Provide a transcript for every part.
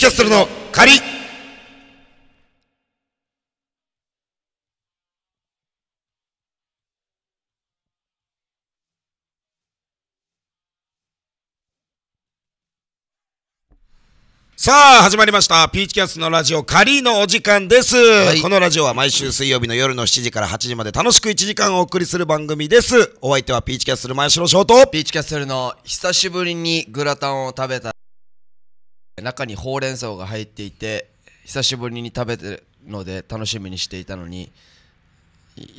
キャッスルの仮さあ、始まりました。ピーチキャスのラジオ、カリーのお時間です、はい、このラジオは毎週水曜日の夜の7時から8時まで楽しく1時間お送りする番組です。お相手はピーチキャスル前城翔と、ピーチキャスルの久しぶりにグラタンを食べた中にほうれん草が入っていて久しぶりに食べてるので楽しみにしていたのに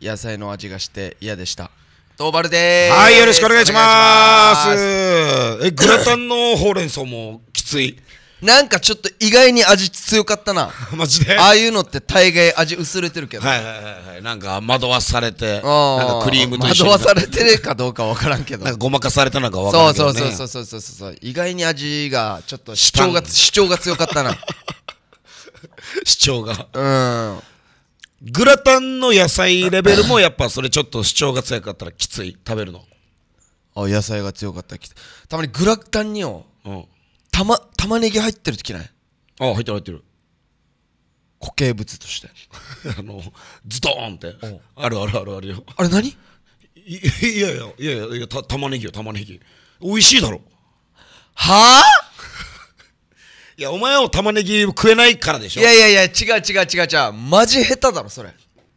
野菜の味がして嫌でしたトーバルですはいよろしくお願いしますえグラタンのほうれん草もきついなんかちょっと意外に味強かったな マジでああいうのって大概味薄れてるけどはいはいはいはいなんか惑わされてなんかクリームと一緒に惑わされてるかどうか分からんけどなんかごまかされたのか分からんけど、ね、そうそうそうそうそうそう意外に味がちょっと主張が主張が強かったな 主張がうんグラタンの野菜レベルもやっぱそれちょっと主張が強かったらきつい食べるのあ野菜が強かったらきついたまにグラタンによ、うん玉玉ねぎ入ってる時ないああ入ってる入ってる固形物として あのズドーンってあるあるあるあるよあれ何いいやいやいやいやいやた玉ねぎよ玉ねぎ美味しいだろはあいやお前は玉ねぎ食えないからでしょいやいやいや違う違う違う違うマジ下手だろそれ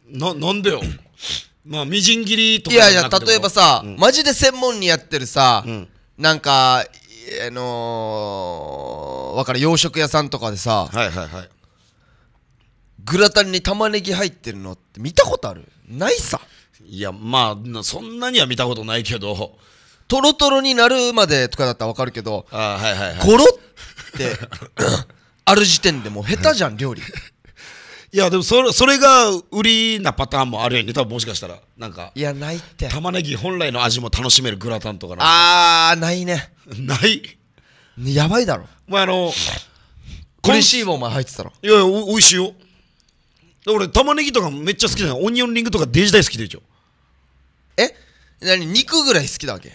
ななんでよ まあみじん切りとかいやいや例えばさ、うん、マジで専門にやってるさ、うん、なんかあのー、わかる洋食屋さんとかでさ、はいはいはいグラタンに玉ねぎ入ってるのって見たことあるないさいやまあそんなには見たことないけどトロトロになるまでとかだったらわかるけどあはいはいはいゴロって ある時点でもう下手じゃん料理 いやでもそれそれが売りなパターンもあるやんね多分もしかしたらなんかいやないって玉ねぎ本来の味も楽しめるグラタンとかなかあないね ない。やばいだろ。まあ、あの、嬉しいもん、お前入ってたろ。いやいや、おいしいよ。俺、玉ねぎとかめっちゃ好きだよ。オニオンリングとかデジ大好きでしょ。え何肉ぐらい好きだわけい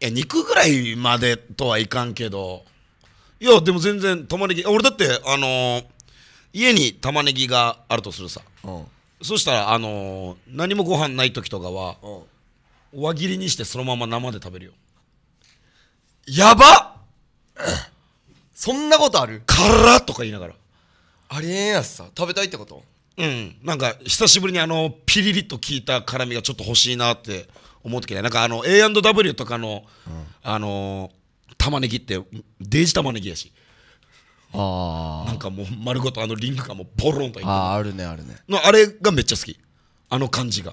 や、肉ぐらいまでとはいかんけど。いや、でも全然玉ねぎ。俺だって、あのー、家に玉ねぎがあるとするさ。うん、そしたら、あのー、何もご飯ない時とかは、うん、輪切りにしてそのまま生で食べるよ。やば そんなことある辛らとか言いながら。ありえんやつさ。食べたいってことうん。なんか、久しぶりにあの、ピリリと効いた辛みがちょっと欲しいなって思ってきて、なんかあの、A&W とかの、うん、あのー、玉ねぎって、デージ玉ねぎやし。あなんかもう丸ごとあのリングがもうポロンといってああるねあるねのあれがめっちゃ好きあの感じが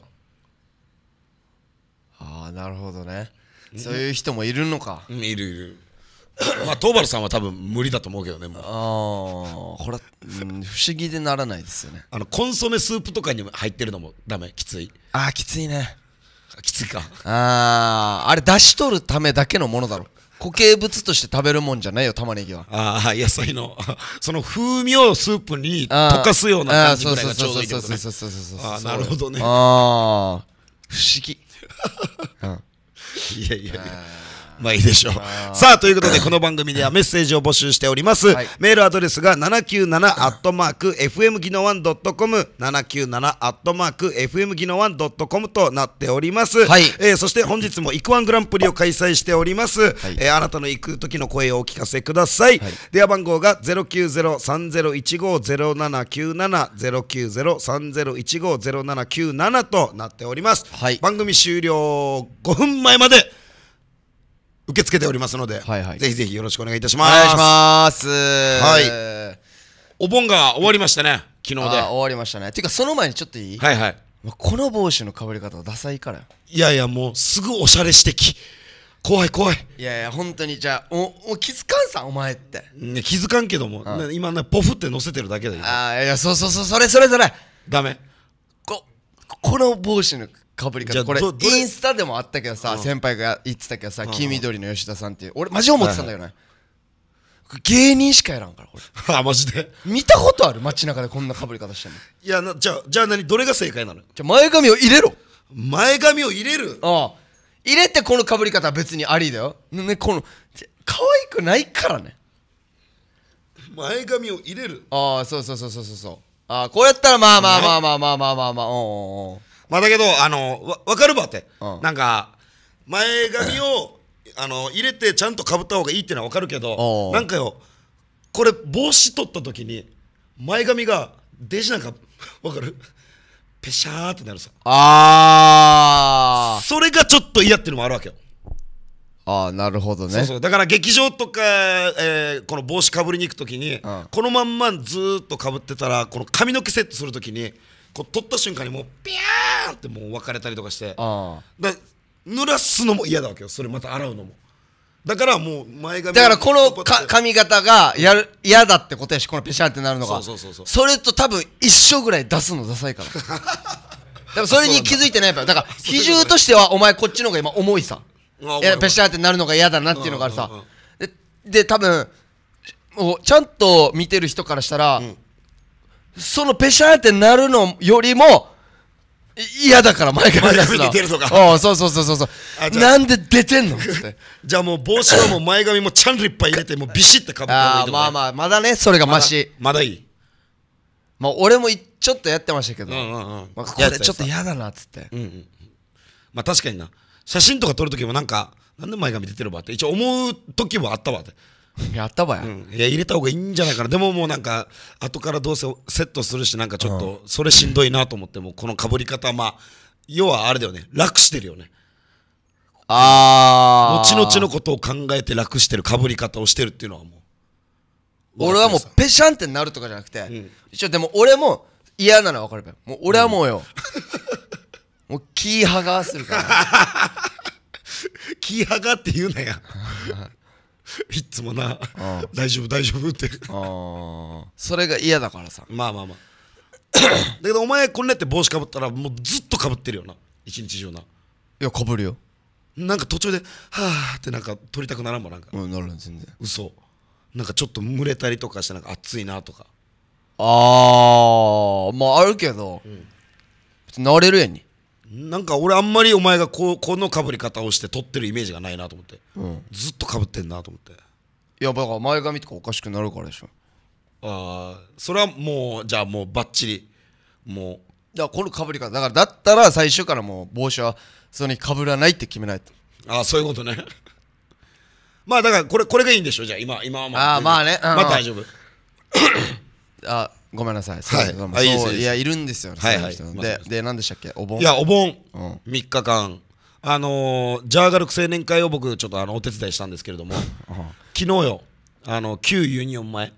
ああなるほどねそういう人もいるのかうんいるいる まあ東原さんは多分無理だと思うけどねもうああほら、うん不思議でならないですよねあのコンソメスープとかにも入ってるのもダメきついああきついねきついかあああれ出し取るためだけのものだろ固形物として食べるもんじゃないよ玉ねぎはああ野菜の その風味をスープに溶かすようなあ感じそぐうらいそうがちそょううどいいってそうことそうねそうそうそうそうあなるほどねああ不思議、うん いやいやいや。まあいいでしょう。さあ、ということで、この番組ではメッセージを募集しております。はい、メールアドレスが 797-FM 技能ットコム 797-FM 技能ットコムとなっております。はい、えー、そして本日もイクワングランプリを開催しております。はい、えー、あなたの行く時の声をお聞かせください。電話番号が090-3015-0797、090-3015-0797となっております。番組終了5分前まで受け付けておりますので、はいはい、ぜひぜひよろしくお願いいたします。お願いします。はい。お盆が終わりましたね、昨日で。終わりましたね。ていうか、その前にちょっといいはいはい。この帽子のかぶり方ダサいからいやいや、もうすぐおしゃれしてき。怖い怖い。いやいや、本当にじゃあ、おお気づかんさお前って。ね、気づかんけども、ああ今ね、ポフって乗せてるだけだよ。ああ、いや、そうそうそう、それそれそれ。ダメ。こ、この帽子のかぶり方これインスタでもあったけどさ、先輩が言ってたけどさ、黄緑の吉田さんっていう俺マジ思ってたんだよね、芸人しかやらんからこれ あマジで見たことある街中でこんなかぶり方してんのいやじゃあじゃあ何どれが正解なのじゃあ前髪を入れろ前髪を入れるああ入れてこのかぶり方は別にありだよねこの可愛くないからね前髪を入れるああそうそうそうそうそうそうああこうやったらまあまあまあまあまあまあまあまあおうおうおうまあだけど、あの、わ分かるばって、うんなんか、前髪を、あの、入れてちゃんとかぶった方がいいっていうのは分かるけど、なんかよ、これ、帽子取った時に、前髪が、弟子なんか、分かるペシャーってなるさ。あーそれがちょっと嫌っていうのもあるわけよ。あーなるほどねそうそうだから劇場とか、えーこの帽子かぶりに行くときに、んこのまんまずーっとかぶってたらこの髪の毛セットするときにこう取った瞬間にもうピャーンってもう分かれたりとかしてで濡らすのも嫌だわけよそれまた洗うのもだからもう前髪だからこのか髪型がや嫌だってことやしこのペシャンってなるのがそうそうそうそれと多分一緒ぐらい出すのダサいから でもそれに気づいてないからだから 比重としてはお前こっちの方が今重いさいやペシャってなるのが嫌だなっていうのがあるさで多分もうちゃんと見てる人からしたら、うんそのペシャーってなるのよりも、嫌だから前から出すの。前髪出るとか。そうそうそうそうそう。なんで出てんのって。じゃあもう帽子はもう前髪もちゃんといっぱい入れて、もうビシッてかぶってあとあまあまあ、まだね、それがまし。まだいい。まあ俺もちょっとやってましたけど、うんうんうんまあ、これちょっと嫌だなっつって。うんうん、まあ確かにな。写真とか撮るときもなんか、なんで前髪出てるわって一応思う時もあったわって。やったばや、うん、いや入れた方がいいんじゃないかなでももうなんか後からどうせセットするしなんかちょっとそれしんどいなと思ってもこのかぶり方まあ要はあれだよね楽してるよねああ後々のことを考えて楽してるかぶり方をしてるっていうのはもう俺はもうペシャンってなるとかじゃなくて、うん、一応でも俺も嫌なの分かるもう俺はもうよ、うん、もう気はがするから 気剥がって言うなや いつもな、大丈夫大丈夫ってそれが嫌だからさまあまあまあ だけどお前こんなって帽子かぶったらもうずっとかぶってるよな一日中ないやかぶるよなんか途中ではあってなんか取りたくならんもんなんかうんなる全然嘘なんかちょっと蒸れたりとかしてなんか暑いなとかああまああるけど、うん、別に慣れるやんになんか俺あんまりお前がここのかぶり方をして撮ってるイメージがないなと思って、うんずっとかぶってんなと思っていやだから前髪とかおかしくなるからでしょああそれはもうじゃあもうばっちりもだからこのかぶり方だからだったら最終からもう帽子はそれにかぶらないって決めないとああそういうことね まあだからこれこれがいいんでしょじゃあ今今はまあまあねまあ大丈夫あごめんなさい。はい。い、そういやいるんですよはいはい。でで何でしたっけ？お盆。いやお盆。三、日間。あのジャーガルク青年会を僕ちょっとあのお手伝いしたんですけれども、昨日よあの旧ユニオン前。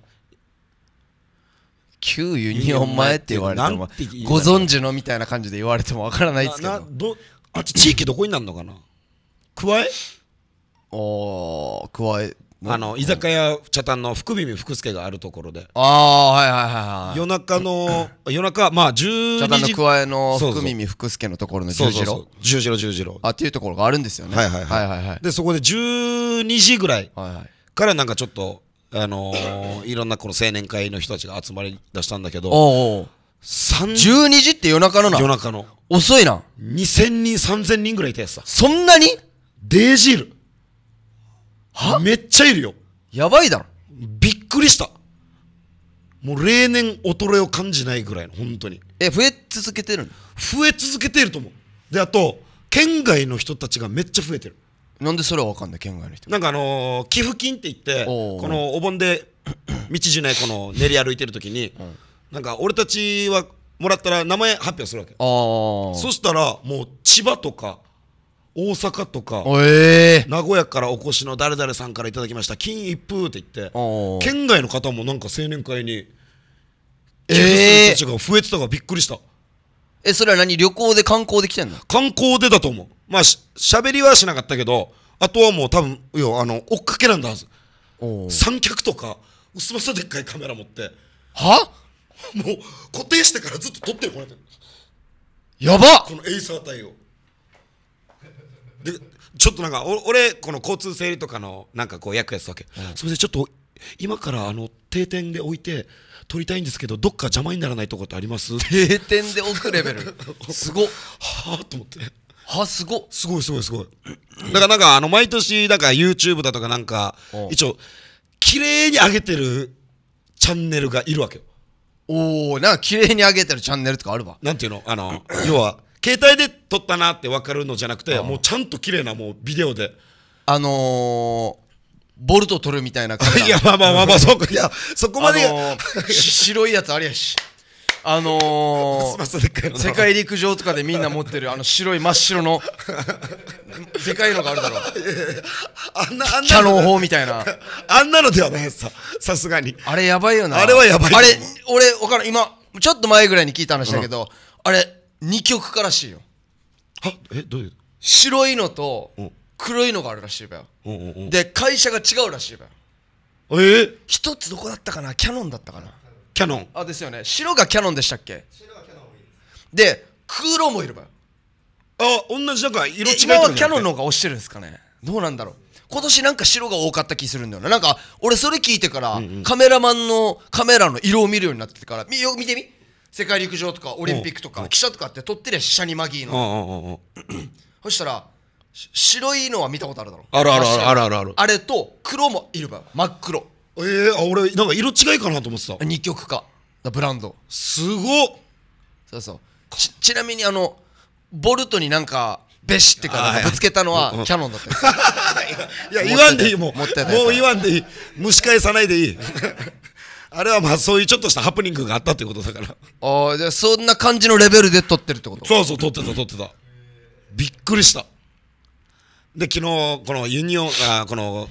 旧ユニオン前って言われてもご存知のみたいな感じで言われてもわからないですけどあっち地域どこになるのかな加えああ加えあの居酒屋茶炭の福耳福助があるところでああはいはいはいはい夜中の夜中まあ12時茶炭の桑江の福耳福助のところの十字路十字路十字路あっていうところがあるんですよねはいはいはいはいでそこで12時ぐらいからなんかちょっとあのー、いろんなこの青年会の人たちが集まりだしたんだけどおうおう12時って夜中のな夜中の遅いな2000人3000人ぐらいいたやつさそんなにデージールはめっちゃいるよ。やばいだろ。びっくりした。もう例年衰えを感じないぐらいの、本当に。え、増え続けてるの増え続けていると思う。で、あと、県外の人たちがめっちゃ増えてる。なんでそれは分かんない県外の人なんかあのー寄付金って言ってこのお盆で 道じゅないこの練り歩いてる時に、んなんか俺たちはもらったら名前発表するわけああそしたらもう千葉とか大阪とか、えー、名古屋からお越しの誰々さんからいただきました金一封って言って県外の方もなんか青年会にええー、が増えてたからびっくりしたえそれは何旅行で観光で来てんの観光でだと思うまあしゃべりはしなかったけどあとはもう多分いやあの追っかけなんだはず三脚とか薄まさでっかいカメラ持ってはもう固定してからずっと撮ってるこれやばこのエイサー隊をでちょっとなんか俺この交通整理とかのなんかこう役やすわけ、うん、すみませんちょっと今からあの定点で置いて撮りたいんですけどどっか邪魔にならないとこってあります定点で置くレベル すごはあと思ってはすごすごいすごいすごいだからなんかあの毎年だから YouTube だとかなんか一応綺麗に上げてるチャンネルがいるわけよおおなんか綺麗に上げてるチャンネルとかあるわなんていうのあの要は携帯で撮ったなって分かるのじゃなくて、もうちゃんと綺麗なもうビデオで。あのーボルト取るみたいな感じ。いや、まあまあまあそうか。いや、そこまで、あのー、白いやつありやし。あのー、世界陸上とかでみんな持ってるあの白い真っ白のでかいのがあるだろう あんなあんなキャノン砲みたいなあんなのではないささすがにあれやばいよなあれはやばいあれ俺分からん今ちょっと前ぐらいに聞いた話だけど、うん、あれ2極からしいよはえどういう白いのと黒いのがあるらしいわよで会社が違うらしいわよえー、一つどこだったかなキャノンだったかなキャノンあですよね白がキャノンでしたっけ白がキャノンで黒もいわばあ同じなんか色違い今はキャノンの方が押してるんですかねどうなんだろう今年なんか白が多かった気するんだよななんか俺それ聞いてから、カメラマンのカメラの色を見るようになってからみよ見てみ世界陸上とかオリンピックとか記者とかって撮ってりゃシャニマギーの そしたら白いのは見たことあるだろあるあるあるあるあるあれと黒もいるば真っ黒ええー、あ俺なんか色違いかなと思ってた二極化ブランドすごっそうそうちちなみにあのボルトになんかべしってかぶつけたのはキャノンだった いや言わんでいいもうもう言わんでいい蒸し返さないでいい あれはまあそういうちょっとしたハプニングがあったということだからああじゃあそんな感じのレベルで撮ってるってことそうそう撮ってた撮ってたびっくりしたで昨日このユニオンあこの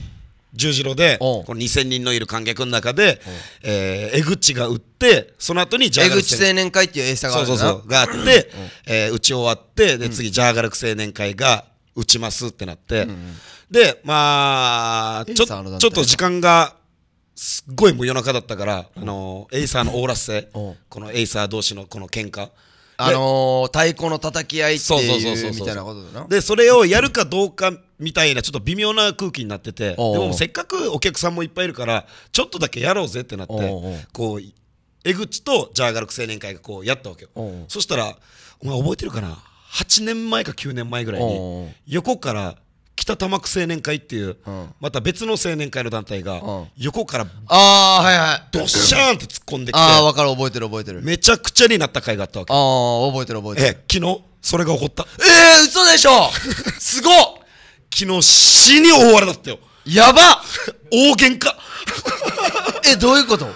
十字路でこの2000人のいる観客の中で、えー、江口が打ってその後にジャーガル江口青年会っていう映画があるそうそうそうがあって、えー、打ち終わってで次ジャーガルク青年会が打ちますってなって、でまあちょちょっと時間がすっごいもう夜中だったから、あのエイサーのオーラス戦、このエイサー同士のこの喧嘩あのー、太鼓の叩き合いっていうみたいなことだなでそれをやるかどうかみたいなちょっと微妙な空気になっててでもせっかくお客さんもいっぱいいるからちょっとだけやろうぜってなってこう江口とジャーガルク青年会がこうやったわけよそしたらお前覚えてるかな8年前か9年前ぐらいに横から北玉区青年会っていう、また別の青年会の団体が、横からああはいはいドッシャーンって突っ込んできてああ分かる覚えてる覚えてるめちゃくちゃになった会があったわけああ覚えてる覚えてるえ昨日それが起こったええー、嘘でしょ すごっ昨日死に大荒れだったよやば大喧嘩 えどういうことだか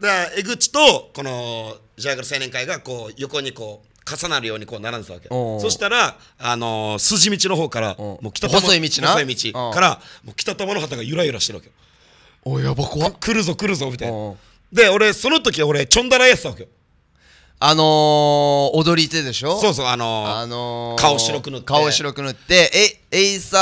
ら江口とこのジャイガル青年会がこう横にこう重なるようにこう並んでたわけそしたら、あのー、筋道の方からもう北細い道な細い道からもう北玉の旗がゆらゆらしてるわけおやば怖来るぞ来るぞみたいなで俺その時俺ちょんだらやってたわけあのー、踊り手でしょそうそうあのーあのー、顔白く塗って顔白く塗ってえエイサー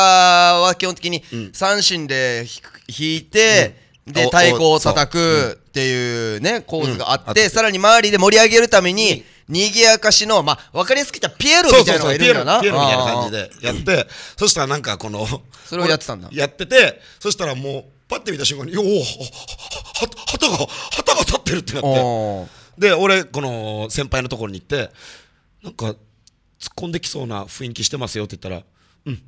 は基本的に三振で引いて、うん、で太鼓を叩くっていうね、構図があって、うん、さらに周りで盛り上げるために、賑やかしの、まあ、分かりやすく言ったピエロみたいなのがいるんだな。ピエロみたいな感じでやって、そしたらなんかこの、それをやってたんだ。やってて、そしたらもう、パッて見た瞬間に、おお、旗が、旗が立ってるってなって。で、俺、この先輩のところに行って、なんか、突っ込んできそうな雰囲気してますよって言ったら、うん。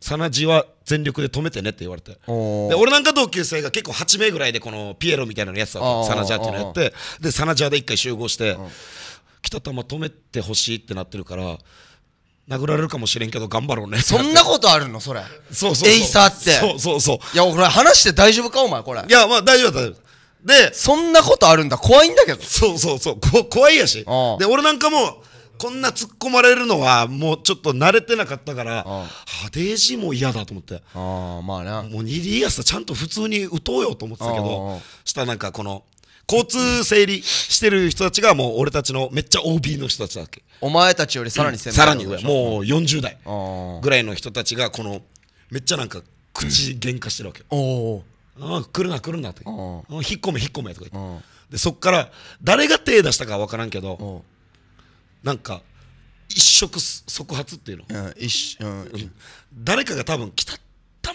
サナジは全力で止めてねって言われてで俺なんか同級生が結構8名ぐらいでこのピエロみたいなのやつだサナジャっていうのやってでサナジはで一回集合してた球止めてほしいってなってるから殴られるかもしれんけど頑張ろうねそんなことあるのそれそうそうそうエイサーってそうそうそういや俺話して大丈夫かお前これいやまあ大丈夫だ大丈夫でそんなことあるんだ怖いんだけどそうそうそうこ怖いやしで俺なんかもこんな突っ込まれるのはもうちょっと慣れてなかったからあハデージも嫌だと思ってああまあなもうニリアスちゃんと普通に打とうよと思ってたけどしたらなんかこの交通整理してる人たちがもう俺たちのめっちゃ OB の人たちだっけお前たちよりさらに先輩、さらに上もう40代ぐらいの人たちがこのめっちゃなんか口喧嘩してるわけよ、おあ来るな来るなって引っ込め引っ込めとか言ってでそっから誰が手出したか分からんけどなんか一触即発っていうの、一うん、誰かが多分北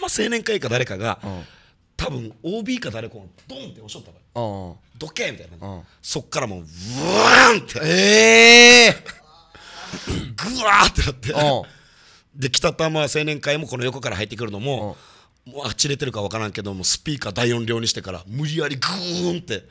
ま青年会か誰かが、多分 OB か誰かをドンって押しゃったから、どけみたいな、うん、そっからもううわーんってええー、ぐ わーってなって、うん、で北多摩青年会もこの横から入ってくるのも、うん、もうあちれてるか分からんけどもスピーカー大音量にしてから無理やりグーンって突っ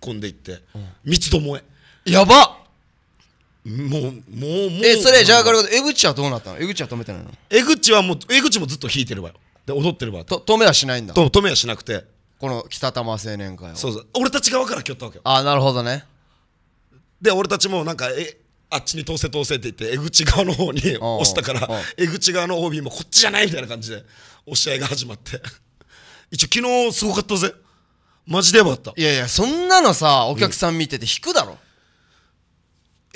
込んでいって、三つどもえやばっもうもうもうえそれじゃあから江口はどうなったの江口は止めてないの江口はもう江口もずっと弾いてるわよで踊ってるわと止めはしないんだと止めはしなくてこの北玉青年会をそうそう俺たち側から来よったわけよああなるほどねで俺たちもなんかえあっちに通せ通せって言って江口側の方に押したから江口側の OB もこっちじゃないみたいな感じで押し合いが始まって 一応昨日すごかったぜマジでよかったいやいやそんなのさお客さん見てて引くだろ、うん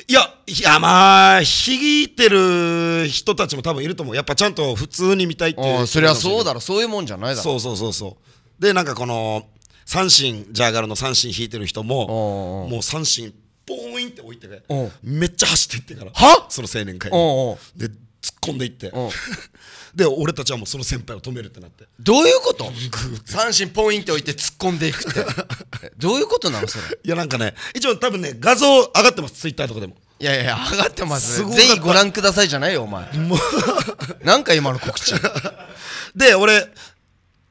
いや、いやまあ、引いてる人たちも多分いると思う。やっぱちゃんと普通に見たいっていう。そりゃそうだろ、そういうもんじゃないだろ。そうそうそうそう。でなんかこの三振ジャーガルの三振引いてる人ももう三振ポーンって置いてねめっちゃ走っていってからはその青年会で突っ込んでいって で俺たちはもうその先輩を止めるってなってどういうこと三振ポーンて置いて突っ込んでいくって どういうことなのそれ いやなんかね一応多分ね画像上がってますツイッターとかでもいやいや上がってますぜひご覧くださいじゃないよお前なんか今の告知で俺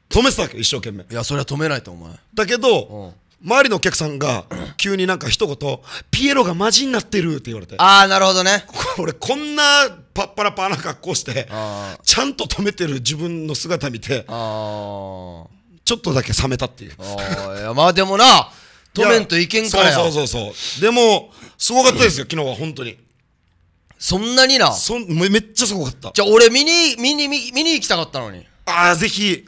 止めてたわけ一生懸命いやそれは止めないとお前だけど、周りのお客さんが 急になんか一言「ピエロがマジになってる」って言われてああなるほどね 俺こんなパッパラパーな格好してちゃんと止めてる自分の姿見てちょっとだけ冷めたっていうあいやまあでもな止めんといけんからそうそうそうそうでもすごかったですよ昨日は本当にそんなになそんめっちゃすごかったじゃあ俺見に見に見に行きたかったのにああぜひ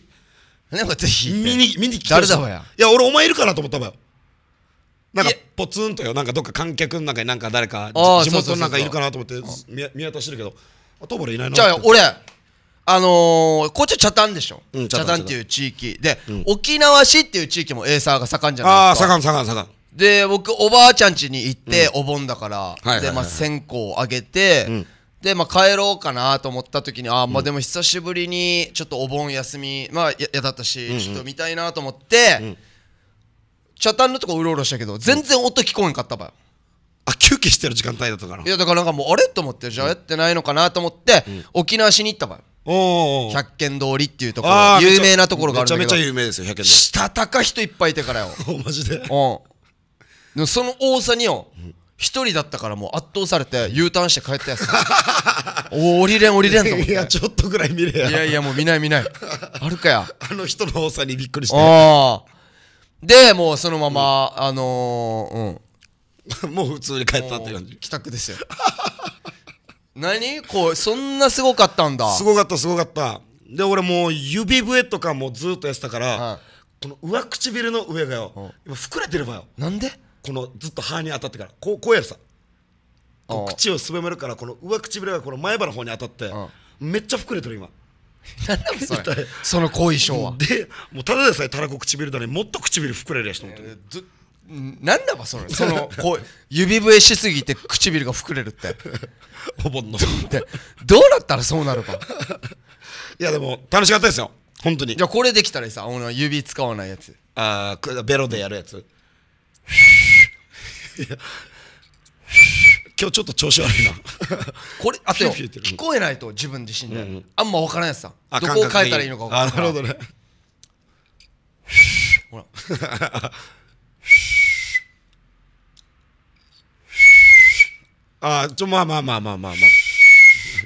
なんかぜひ見に見に来て誰だわやいや俺お前いるかなと思ったわよなんかポツンとよなんかどっか観客の中になんか誰か地元のなんかいるかなと思って見渡してるけどトボ原いないなじゃあ俺あのー、こっちは北谷でしょ、うん、北谷っていう地域で、うん、沖縄市っていう地域もエーサーが盛んじゃないですかああ盛ん盛ん盛んで僕おばあちゃん家に行って、うん、お盆だから、はいはいはいはい、でまあ線香をあげて、うんで、まあ、帰ろうかなと思った時にあ、まあ、でも久しぶりにちょっとお盆休み、まあ、やだったし、うんうん、ちょっと見たいなと思って、うん、チャタンのとこうろうろしたけど全然音聞こえんかったばよ、あ休憩してる時間帯だったからいやだからなんかもうあれと思ってじゃあやってないのかなと思って、うん、沖縄しに行ったばよお百軒通りっていうところ有名なところがあるんだけどめちゃめちゃ有名ですよ百軒通りしたたか人いっぱいいてからよ マジでうんでもその多さによ、うん一人だったからもう圧倒されて U ターンして帰ったやつ おお降りれん降りれんと思っていやちょっとぐらい見れやいやいやもう見ない見ないあるかやあの人の多さにびっくりしてああでもうそのまま、うん、あのー、うんもう普通に帰ったって感じ帰宅ですよ 何こうそんなすごかったんだすごかったすごかったで俺もう指笛とかもずっとやってたから、はい、この上唇の上がよ、うん、今膨れてればよなんでこのずっと歯に当たってからこうこうやるさこう口をすべめるからこの上唇がこの前歯の方に当たってめっちゃ膨れてる今それその後遺症はでもうただでさえたらこ唇だねもっと唇膨れるやしと思って、えー、なんだばそれそのこう 指笛しすぎて唇が膨れるって お盆のどうなったらそうなるか いやでも楽しかったですよ本当にじゃあこれできたらさ俺の指使わないやつああベロでやるやつ 今日ちょっと調子悪いな これあと聞こえないと自分自身で、うんうん、あんま分からないやつさどこを変えたらいいのか分からないあなるほどね ほらあちょまあまあまあまあまあまあ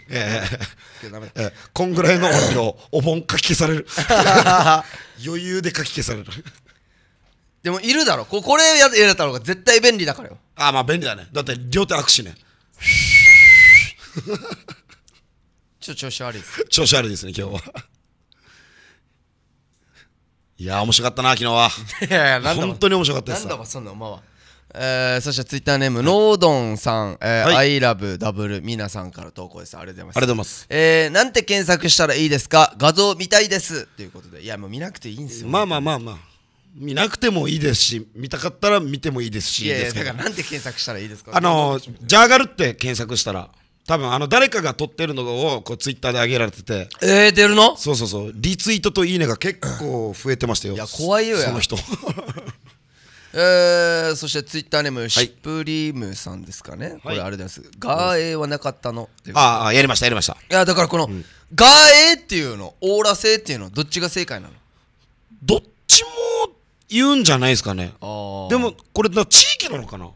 ええこんぐらいの音量お盆かき消される余裕でかき消されるでもいるだろここれやれた方が絶対便利だからよああまあ便利だねだって両手握手ね ちょ調子悪いです調子悪いですね今日はいや面白かったな昨日は いやいやなだ本当に面白かったですなんだそんなお前はえー、そしてツイッターネーム、はい、ノードンさん、えーはい、I l ダブル皆さんから投稿です。ありがとうございます。ありがとうございます。えー、なんて検索したらいいですか画像見たいです。ということで、いや、もう見なくていいんですよ。まあまあまあまあ。見なくてもいいですし、見たかったら見てもいいですし、いやいやだからなんて検索したらいいですかあの、ジャーガルって検索したら、多分あの誰かが撮ってるのをこうツイッターで上げられてて、えー、出るのそうそうそう、リツイートといいねが結構増えてましたよ、いや、怖いよや、その人。えー、そしてツイッターネーム、シップリームさんですかね、はい、これあれです、ガーエーはなかったのああ、やりました、やりました。いや、だからこの、うん、ガーエーっていうの、オーラ性っていうの、どっちが正解なのどっちも言うんじゃないですかねでもこれ地域なのかな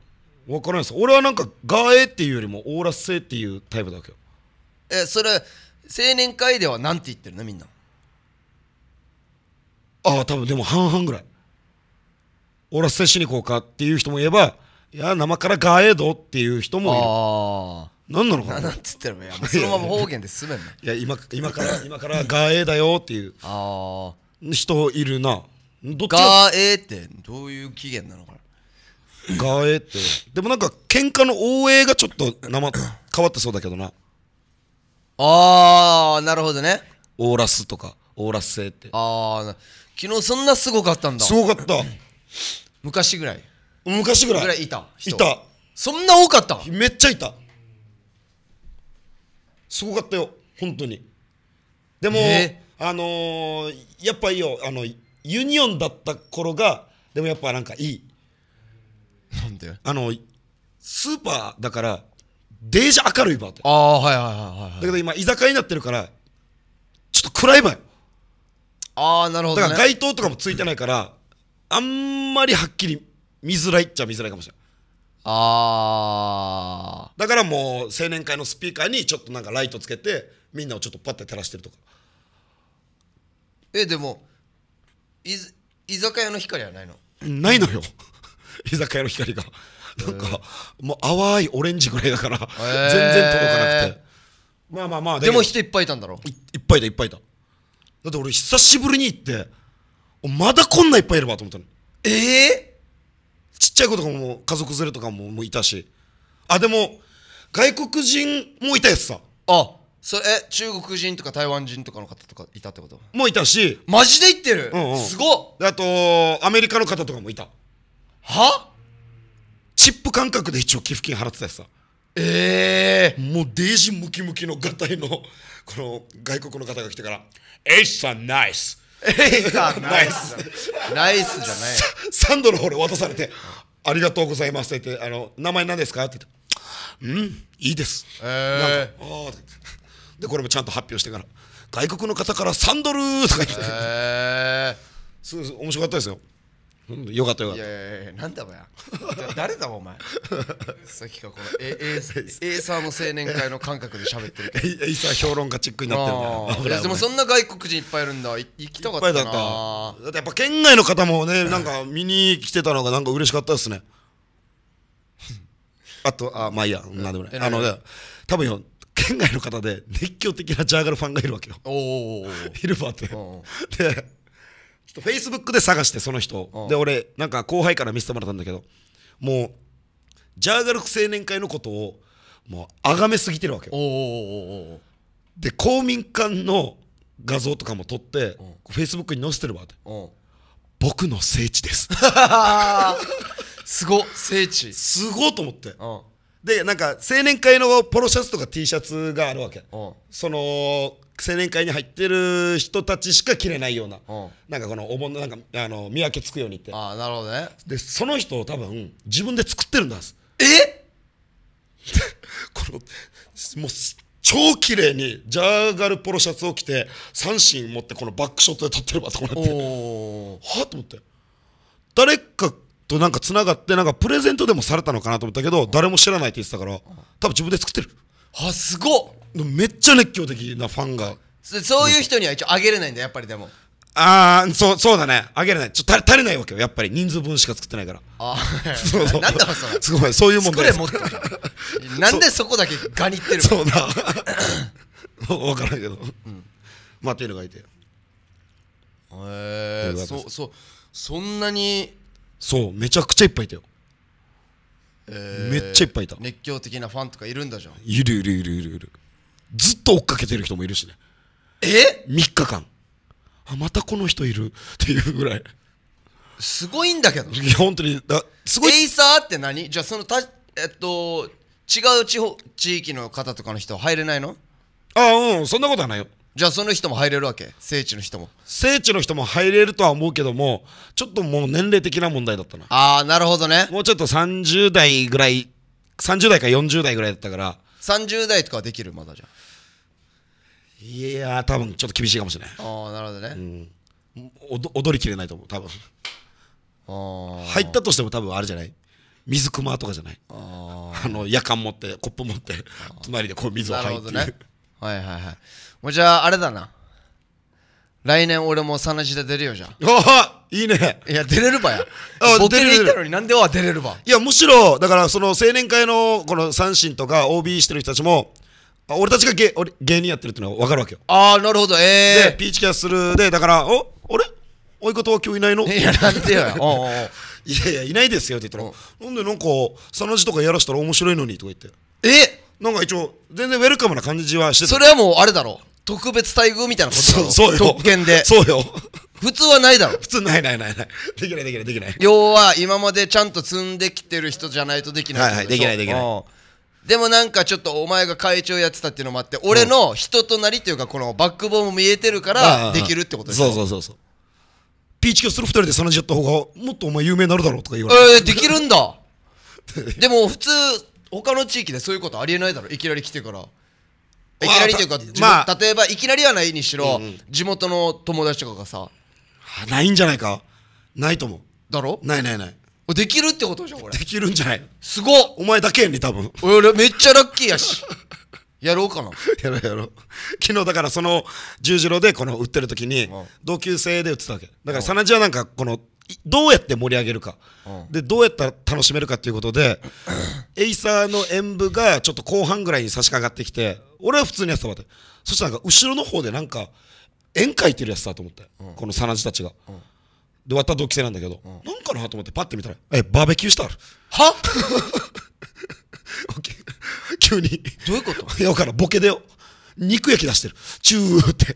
分からないです俺はなんかガーエっていうよりもオーラス性っていうタイプだけどえそれ青年会ではなんて言ってるのみんなああ多分でも半々ぐらいオーラス性しに行こうかっていう人もいればいや生からガーエドっていう人もいるああ何なのかななんつってるのやそのまま方言で進めんの いや今今から今からガーエだよっていう人いるなどっちがえってどういう起源なのかながえってでもなんか喧嘩の応援がちょっと 変わってそうだけどなああなるほどねオーラスとかオーラス性ってああ昨日そんなすごかったんだすごかった昔ぐらい昔ぐらいぐらいいたいたそんな多かっためっちゃいたすごかったよ本当にでも、えー、あのー、やっぱいいよあのユニオンだった頃がでもやっぱなんかいいなんであのスーパーだからデージ明るい場ってああはいはいはいはい、だけど今居酒屋になってるからちょっと暗い場ああなるほど、ね、だから街灯とかもついてないからあんまりはっきり見づらいっちゃ見づらいかもしれないああだからもう青年会のスピーカーにちょっとなんかライトつけてみんなをちょっとパッて照らしてるとかえでも居酒屋の光はないのないのよ 居酒屋の光がなんか、もう淡いオレンジぐらいだから、全然届かなくてまあまあまあでも人いっぱいいたんだろいいっぱいいたいっぱいいただって俺久しぶりに行ってまだこんないっぱいいるわと思ったのええー、ちっちゃい子とかも家族連れとかももういたしあでも外国人もいたやつさあそれえ中国人とか台湾人とかの方とかいたってこともいたしマジで言ってる、うんうん、すごっあとアメリカの方とかもいたはチップ感覚で一応寄付金払ってたやつさええー、もうデージムキムキの合体の この外国の方が来てから「エイさんナイス!」エイさんナイスナイスじゃないサンドの方で渡されて「ありがとうございます」って言って「あの名前何ですか?」って言って「うんいいです」えー、なんかああでこれもちゃんと発表してから外国の方から3ドルとか言って、えすごい面白かったですよよかったよかったいやいやいやなんだうや誰だお前さっきからこの エエエイサーの青年会の感覚で喋ってるけど エイサー評論家チックになってるんだでもそんな外国人いっぱいいるんだ行きたかったなだってやっぱ県外の方もねなんか見に来てたのがなんか嬉しかったですねあとあまあいいや何でもないあの多分よ県外の方で熱狂的なジャーガルファンがいるわけよおおヒルバート。でちょっとフェイスブックで探してその人で俺なんか後輩から見せてもらったんだけどもうジャーガル青年会のことをもうあがめすぎてるわけよで公民館の画像とかも撮ってフェイスブックに載せてるわって僕の聖地です すご聖地すごと思ってでなんか青年会のポロシャツとか T シャツがあるわけ、その青年会に入ってる人たちしか着れないような、うなんかこのお盆のなんかあの見分けつくようにってああなるほどねでその人を多分自分で作ってるんだすえ このもう超綺麗にジャーガルポロシャツを着て三振持ってこのバックショットで立ってるわと思ってはあと思って誰かとなんかつながってなんかプレゼントでもされたのかなと思ったけど誰も知らないって言ってたから多分自分で作ってるあすごっめっちゃ熱狂的なファンがそそういう人には一応あげれないんだやっぱりでもああそうそうだねあげれないちょ足足りないわけよやっぱり人数分しか作ってないからああ そうそうなんだそすごいそういうもん作れ持ってなんでそこだけガニってるの そうだ分 からんけど、うん、まあっていうのがいてへえー、そうそうそんなにそうめちゃくちゃいっぱいいたよ、えー、めっちゃいっぱいいた熱狂的なファンとかいるんだじゃんいるいるいるいるいるずっと追っかけてる人もいるしねえ ?3 日間あまたこの人いるっていうぐらいすごいんだけどいや本当にだすごいエイサーって何じゃあそのたえっと違う地方地域の方とかの人は入れないのああうんそんなことはないよじゃあその人も入れるわけ聖地の人も聖地の人も入れるとは思うけどもちょっともう年齢的な問題だったなああなるほどねもうちょっと30代ぐらい30代か40代ぐらいだったから30代とかはできるまだじゃいやー多分ちょっと厳しいかもしれないああなるほどね、うん踊りきれないと思う多分入ったとしても多分あれじゃない水熊とかじゃないあの夜間持ってコップ持って隣でこう水を入ってる、ね、はいはいはいもうじゃああれだな来年俺もサナジで出るよじゃあいいねいや出れるばや あボケに行ったのになんでは出れるばいやむしろだからその青年会のこの三振とか OB してる人たちもあ俺たちが芸俺芸人やってるっていうのは分かるわけよああなるほどえでえピーチキャッスルでだからおあれおいことは今日いないのいやなんでよ おうおういやいやいないですよって言ったらなんでなんかサナジとかやらしたら面白いのにとか言ってえなんか一応全然ウェルカムな感じはしてたそれはもうあれだろ特別待遇みたいなことだろそうよ特権で そうよ普通はないだろ普通ないないないないできないできないできない要は今までちゃんと積んできてる人じゃないとできないはい、はい、できないできないでもなんかちょっとお前が会長やってたっていうのもあって俺の人となりっていうかこのバックボーンも見えてるからできるってことですそうそうそうそうピーチ教すの2人でその字やった方がもっとお前有名になるだろうとか言われてえできるんだでも普通他の地域でそういうことありえないだろいきなり来てからいきなりというか、まあ、例えばいきなりはないにしろ、うんうん、地元の友達とかがさないんじゃないかないと思うだろないないないできるってことじゃんこれできるんじゃないすごお前だけやね多分俺めっちゃラッキーやし やろうかなやろうやろう昨日だからその十字路でこの売ってる時に同級生で売ってたわけだからさなじはなんかこのどうやって盛り上げるか、うん、でどうやったら楽しめるかっていうことで エイサーの演舞がちょっと後半ぐらいに差し掛かってきて俺は普通にやってたわてそしたらなんか後ろの方でなんか円書いてるやつだと思って、うん、このサナジたちが、うん、で割った同期生なんだけど、うん、なんかなと思ってパッて見たら「えバーベキューしたあるは 」急にどういうこといやからボケで肉焼き出してるチューって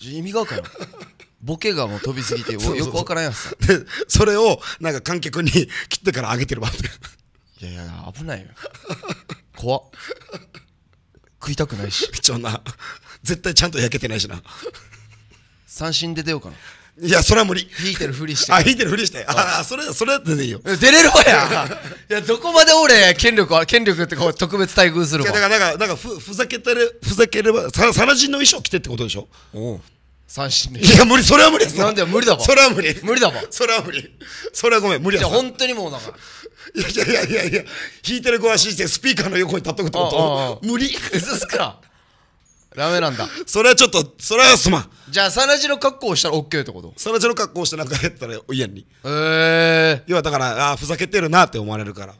意味がわかんない ボケがもう飛びすぎて よくわからんやつでそれをなんか観客に切ってから上げてるわっていやいや危ないよ怖っ食いたくないし貴重な絶対ちゃんと焼けてないしな三振で出ようかないやそれは無理引いてるふりしてあ引いてるふりしてああそれそれだってでいいよ出れるわやいやどこまで俺権力は権力ってこう特別待遇するわだからなんかなんかふふざけてるふざければさらジんの衣装着てってことでしょおう三振いや無理それは無理ですなんで無理だもんそれは無理無理だもんそれは無理それはごめん無理だじゃ本当にもうなんかいやいやいやいや弾いてる子は信じてスピーカーの横に立っとくってこと無理ですかダメなんだそれはちょっとそれはすまんじゃあサラジの格好をしたら OK ってことサラジの格好をしてなんかやったら嫌にへえ要はだからあふざけてるなって思われるから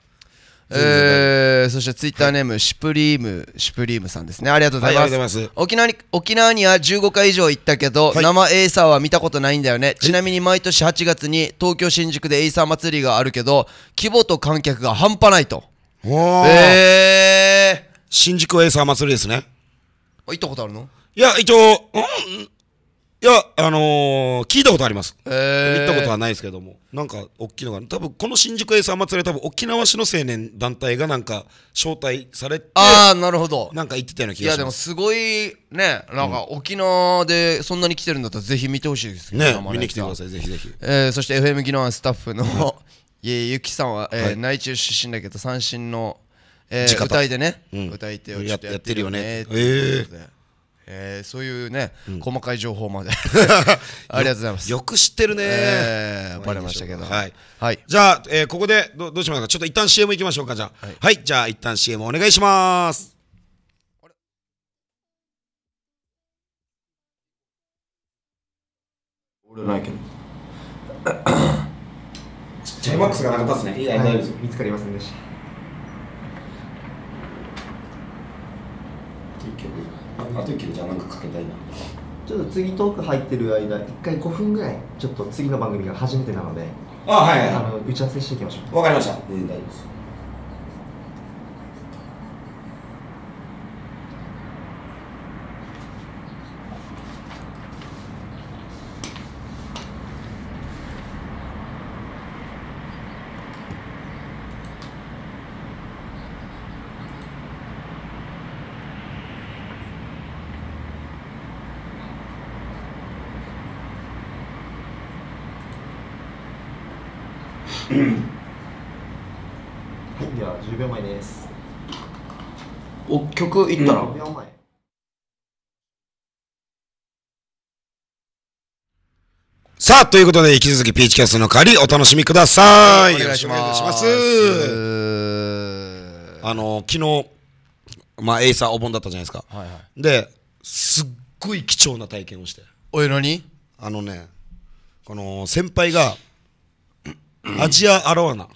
えー、そしてツイッターネーム、シュプリーム、シュプリームさんですね。ありがとうございます。はい、ます沖縄に沖縄には15回以上行ったけど、はい、生エイサーは見たことないんだよね。ちなみに毎年8月に東京新宿でエイサー祭りがあるけど、規模と観客が半端ないと。えー、新宿エイサー祭りですね。行ったことあるのいや、一応、うんいや、あのー、聞いたことあります。行ったことはないですけども、なんか大きいのが、多分この新宿エース祭り、多分沖縄市の青年団体がなんか招待されて、ああ、なるほど。なんか行ってたような気がします。いや、でもすごいね、なんか沖縄でそんなに来てるんだったら、ぜひ見てほしいですけどね。見に来てください、ぜひぜひ。えー、そして FM 技能スタッフの、い、ゆきさんは、えー内中出身だけど、三振の、えー、歌いでね、歌い手をやってるよね。えーえー、そういうね、うん、細かい情報まで ありがとうございますよく知ってるね、えー、バましたけどはい、はい、じゃあ、えー、ここでどどうしますかちょっと一旦 CM いきましょうかじゃあ、はい、はい、じゃあ一旦 CM お願いします俺ないけど j ックスがなかったっすねいや大丈夫です見つかりませんでしたあと1キロじゃなんかかけたいなちょっと次トーク入ってる間1回5分ぐらいちょっと次の番組が初めてなのであはい、はい、あの打ち合わせしていきましょうわかりました、全然大丈夫です曲いったら、うんさあ、ということで、引き続きピーチキャストの代わり、お楽しみください。よろしくお願いします。あの、昨日、まあ、エイサーお盆だったじゃないですか。はいはい、で、すっごい貴重な体験をして。おい、にあのね、この、先輩が、アジアアロアナ。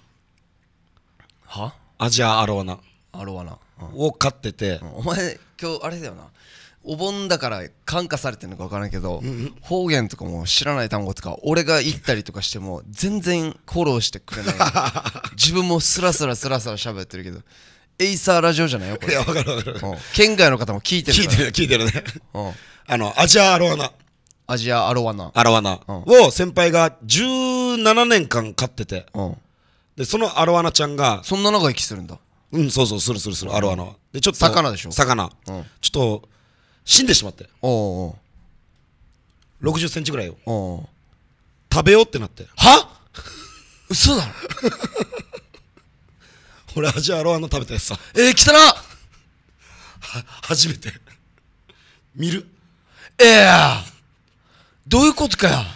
はアジアアロアナ。アロアナ。を飼ってて、お前今日あれだよなお盆だから感化されてるのか分からんけど、方言とかも知らない単語とか俺が言ったりとかしても全然フォローしてくれない 自分もスラスラスラスラ喋ってるけどエイサーラジオじゃないよこれいや分かる分かる県外の方も聞いてる聞いてる聞いてるねあのアジアアロワナアジアアロワナアロワナを先輩が17年間飼っててでそのアロワナちゃんがそんな長生きするんだうんそうそうするするするアロアのでちょっと魚でしょ魚、うんちょっと死んでしまっておうおう6 0ンチぐらいをおうおう食べようってなっては嘘だろ 俺味アロアの食べたやつさえー、たなは初めて見るええどういうことかよ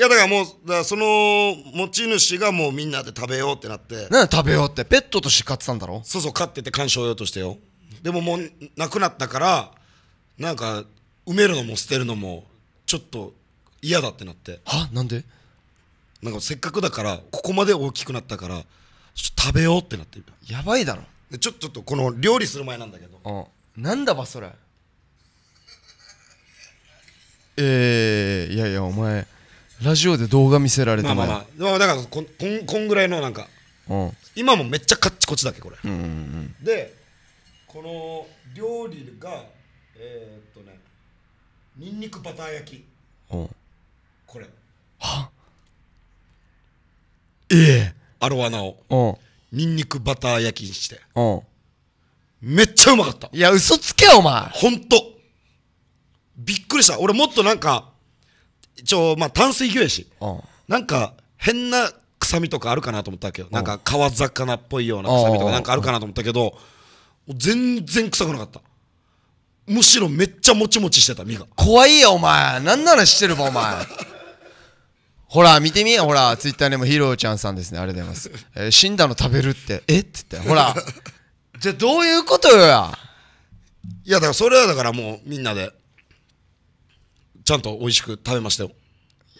いやだからもうだその持ち主がもうみんなで食べようってなって何で食べようってペットとして飼ってたんだろそうそう飼ってて鑑賞用としてよでももうなくなったからなんか埋めるのも捨てるのもちょっと嫌だってなってはなんでなんかせっかくだからここまで大きくなったから食べようってなってるやばいだろでちょちょっとこの料理する前なんだけどうなんだばそれ えー、いやいやお前ラジオで動画見せられてまあまあまあまあだからこんこんこんぐらいのなんかうん今もめっちゃカッチコチだっけこれ、うんうんうんでこの料理がえー、っとねにんにくバター焼きうんこれええアロワナをにんにくバター焼きにしてうんめっちゃうまかったいや嘘つけお前ほんとびっくりした俺もっとなんか一応、まあ、淡水魚やし、なんか、変な臭みとかあるかなと思ったけど、なんか、川魚っぽいような臭みとか、なんかあるかなと思ったけど、全然臭くなかった。むしろめっちゃもちもちしてた、身が。怖いよ、お前。何ならしてるもんお前。ほら、見てみほら、ツイッターでもヒロちゃんさんですね。ありがとうございます。えー、死んだの食べるって、えって言って、ほら。じゃあ、どういうことよや。いや、だからそれはだからもう、みんなで、ちゃんと美味しく食べましたよ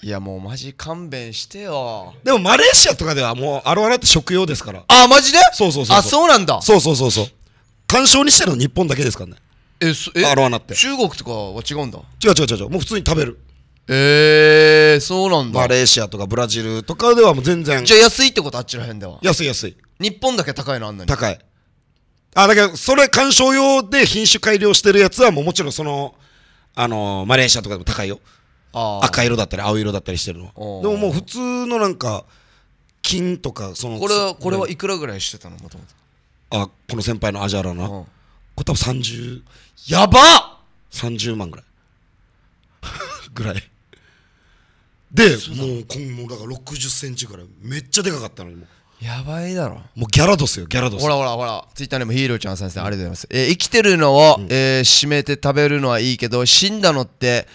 いやもうマジ勘弁してよでもマレーシアとかではもうアロワナって食用ですからあマジでそうそうそうそうあそうなんだそうそうそうそう干渉にしてるの日本だけですからねえそえアロワナって中国とかは違うんだ違う違う違うもう普通に食べるえー、そうなんだマレーシアとかブラジルとかではもう全然じゃあ安いってことあっちらへんでは安い安い日本だけ高いのあんなに高いあだけどそれ鑑賞用で品種改良してるやつはもうもちろんそのあのー、マレーシアとかでも高いよ赤色だったり青色だったりしてるのでももう普通のなんか金とかそのこれはこれはいくらぐらいしてたのもともとあこの先輩のアジャラなこれ多分30やばっ30万ぐらい ぐらいでもう今後だから6 0ンチぐらいめっちゃでかかったのにもうやばいだろもうギャラドスよギャラドスほらほらほらツイッターにもヒーローちゃんさんですねありがとうございます、えー生きてるのを、えー締めて食べるのはいいけど死んだのって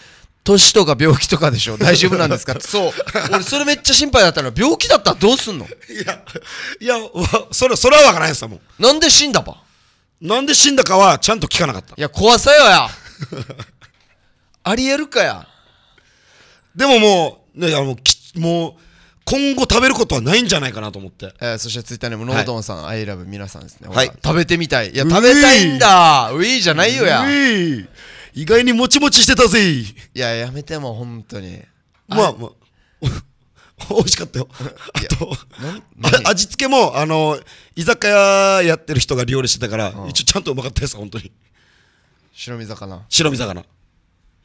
年とか病気とかでしょ大丈夫なんですか そう俺それめっちゃ心配だったの病気だったらどうすんのいやいやわそれそれは分からないですもんなんで死んだばなんで死んだかはちゃんと聞かなかったいや怖さよや ありえるかやでももうねあのきもう今後食べることはないんじゃないかなと思って。えー、そしてツイッターにもノードンさん、はい、アイラブ皆さんですね。はい。食べてみたい。いや、食べたいんだウィーじゃないよや。ウィー意外にもちもちしてたぜいや、やめても、本当に。まあ、まあ、美味しかったよ。あと、味付けも、あの、居酒屋やってる人が料理してたから、うん、一応ちゃんとうまかったです、本当に。白身魚。白身魚。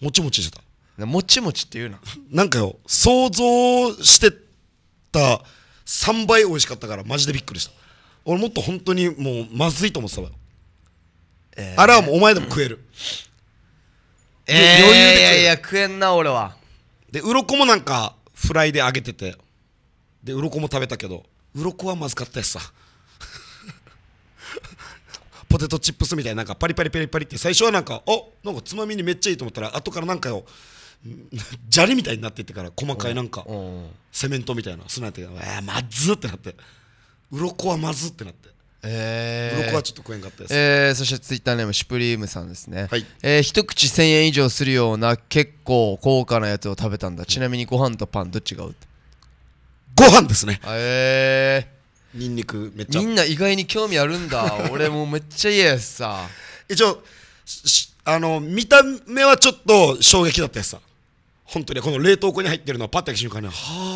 もちもちしてた。もちもちって言うな。なんかよ、想像してった3倍美味しかったからマジでびっくりした俺もっと本当にもうまずいと思ってたわよ、えー、あれはもうお前でも食える、えー、余裕でいやいや食えんな俺はで鱗もなんかフライで揚げててで鱗も食べたけど鱗はまずかったやつさ ポテトチップスみたいななんかパリパリパリパリって最初はなんかおなんかつまみにめっちゃいいと思ったら後からなんかよ砂利みたいになってってから細かいなんかセメントみたいな砂やってえまずってなって鱗はまずってなってえー、鱗はちょっと食えんかったです、えー、そしてツイッターネームシュプリームさんですね、はい、えー、一口1000円以上するような結構高価なやつを食べたんだちなみにご飯とパンどっちが合うご飯ですねええー、ニンニクめっちゃみんな意外に興味あるんだ 俺もめっちゃ嫌やしさ一応あの見た目はちょっと衝撃だったやつさ本当にこの冷凍庫に入ってるのをパッて開瞬間には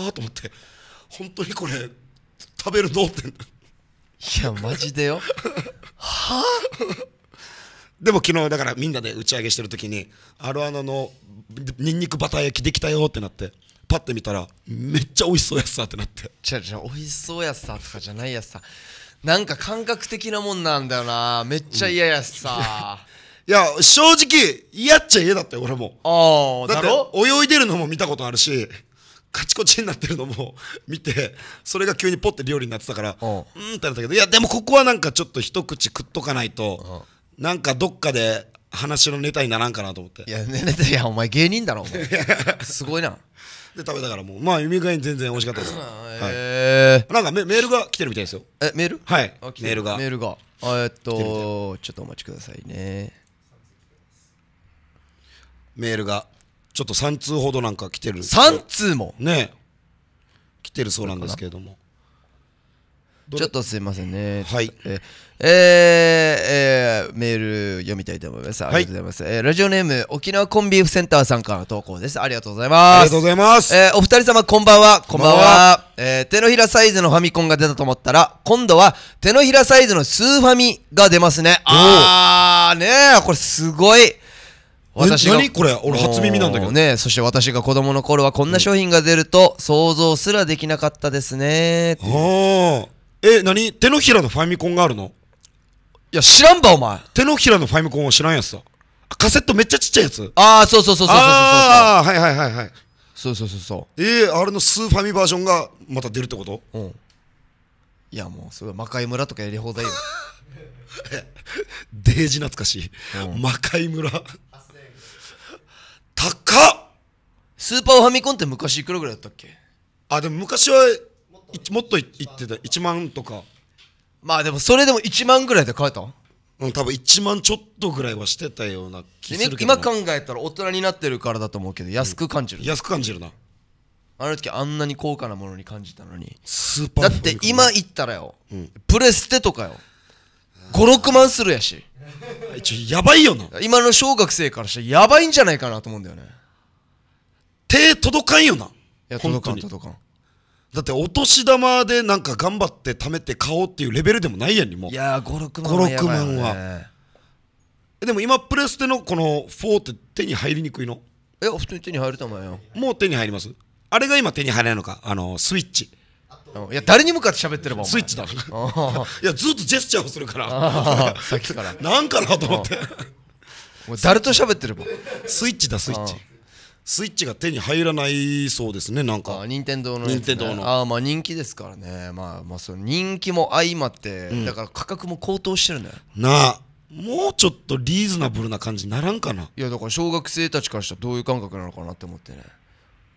あと思って本当にこれ食べるのっていやマジでよはあでも昨日だからみんなで打ち上げしてる時にアロアナのにんにくバター焼きできたよってなってパッて見たらめっちゃ美味しそうやさってなってじゃじゃ美味しそうやさとかじゃないやさなんか感覚的なもんなんだよなめっちゃ嫌やさ、うんいや、正直、嫌っちゃ嫌だったよ、俺も。ああ、だろ泳いでるのも見たことあるし、カチコチになってるのも 見て、それが急にポッて料理になってたから、うんってなったけど、いや、でもここはなんかちょっと一口食っとかないと、なんかどっかで話のネタにならんかなと思って。いや、ネタ、いや、お前芸人だろ、お前。すごいな。で食べたからもうまあ意味全然美味しかったです、えー、はい、なんかメメールが来てるみたいですよえメールはいメールがメールがえっとちょっとお待ちくださいねメールがちょっと3通ほどなんか来てる3通もね来てるそうなんですけれどもちょっとすいませんねはいえー、えー、メール読みたいと思いますありがとうございます、はい、えー、ラジオネーム沖縄コンビーフセンターさんからの投稿ですありがとうございますありがとうございます、えー、お二人様こんばんはこんばんは、えー、手のひらサイズのファミコンが出たと思ったら今度は手のひらサイズのスーファミが出ますねああねこれすごい私が何これ俺初耳なんだけどねそして私が子供の頃はこんな商品が出ると想像すらできなかったですねああえ何手のひらのファミコンがあるのいや知らんばお前手のひらのファミコンは知らんやつさカセットめっちゃちっちゃいやつああそうそうそうそうそうそうああはいはいはいはいそうそうそうそうええー、あれのスーファミバージョンがまた出るってことうんいやもうそれ魔界村とかやり放題よ デージ懐かしい、うん、魔界村高っスーパーファミコンって昔いくらぐらいだったっけあでも昔はもっといってた1万とかまあでもそれでも1万ぐらいで買えたうん多分1万ちょっとぐらいはしてたような気するけど今考えたら大人になってるからだと思うけど安く感じる、安く感じるなあの時あんなに高価なものに感じたのにスーパーだって今言ったらよ、うんプレステとかよ56万するやしちょやばいよな今の小学生からしたらやばいんじゃないかなと思うんだよね手届かんよないや届かん届かんだってお年玉でなんか頑張って貯めて買おうっていうレベルでもないやんにもういや56万はやばいね、万はでも今プレステのこの4って手に入りにくいのえ普通に手に入ると思うよもう手に入りますあれが今手に入らないのかあのスイッチいや誰に向かって喋ってればスイッチだいやずっとジェスチャーをするからさっきから なんかなと思って誰と喋ってればスイッチだスイッチスイッチが手に入らないそうですねなんか任天堂の任天堂のああまあ人気ですからねまあまあその人気も相まって、うん、だから価格も高騰してるんだよなあもうちょっとリーズナブルな感じにならんかないやだから小学生たちからしたらどういう感覚なのかなって思ってね